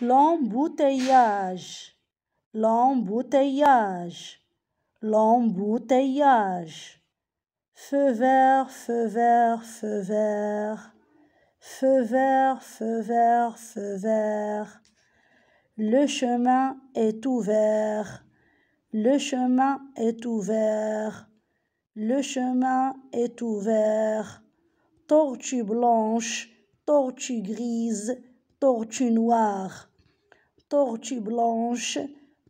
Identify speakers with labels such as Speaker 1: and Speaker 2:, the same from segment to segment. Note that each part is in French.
Speaker 1: l'embouteillage, l'embouteillage, l'embouteillage. Feu vert, feu vert, feu vert, feu vert, feu vert, feu vert. Le chemin est ouvert, le chemin est ouvert, le chemin est ouvert. Tortue blanche, tortue grise, tortue noire tortue blanche,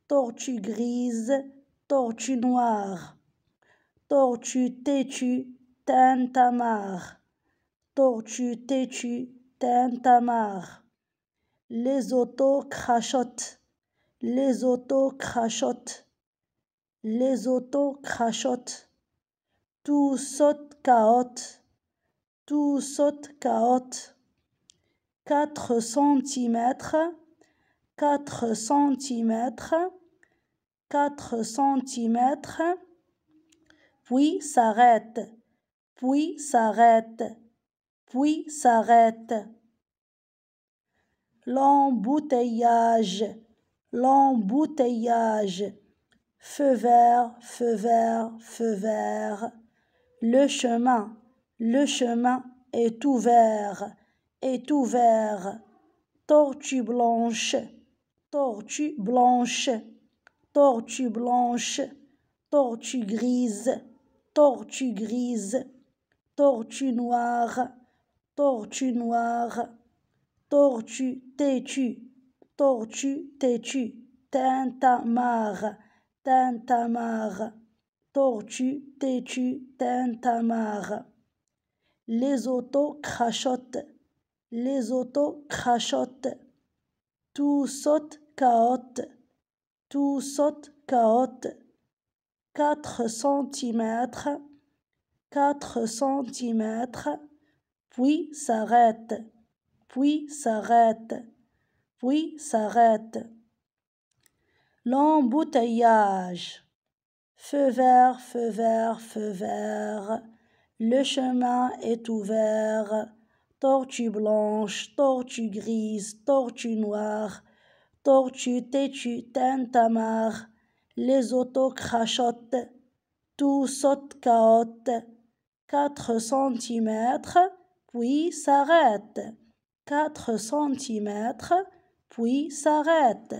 Speaker 1: tortue grise, tortue noire, tortue têtue, tintamar, tortue têtue, tintamar. Les autos crachotent, les autos crachotent, les autos crachotent. Tout saute caote, tout saute caote. 4 centimètres Quatre centimètres, quatre centimètres, puis s'arrête, puis s'arrête, puis s'arrête. L'embouteillage, l'embouteillage. Feu vert, feu vert, feu vert. Le chemin, le chemin est ouvert, est ouvert. Tortue blanche, tortue blanche, tortue blanche, tortue grise, tortue grise, tortue noire, tortue noire, tortue têtue, tortue têtue, tintamarre, tintamarre, tortue têtue, tintamarre. Les autos crachotent, les autos crachotent. Tout saute, Tout tout saute, caotte. quatre centimètres, quatre centimètres, Puis s'arrête. Puis s'arrête. Puis s'arrête. L'embouteillage. Feu vert, feu vert, feu vert. Le chemin est ouvert tortue blanche, tortue grise, tortue noire, tortue têtue, tintamarre, les autos crachotent, tout saute caote, quatre centimètres puis s'arrête, quatre centimètres puis s'arrête.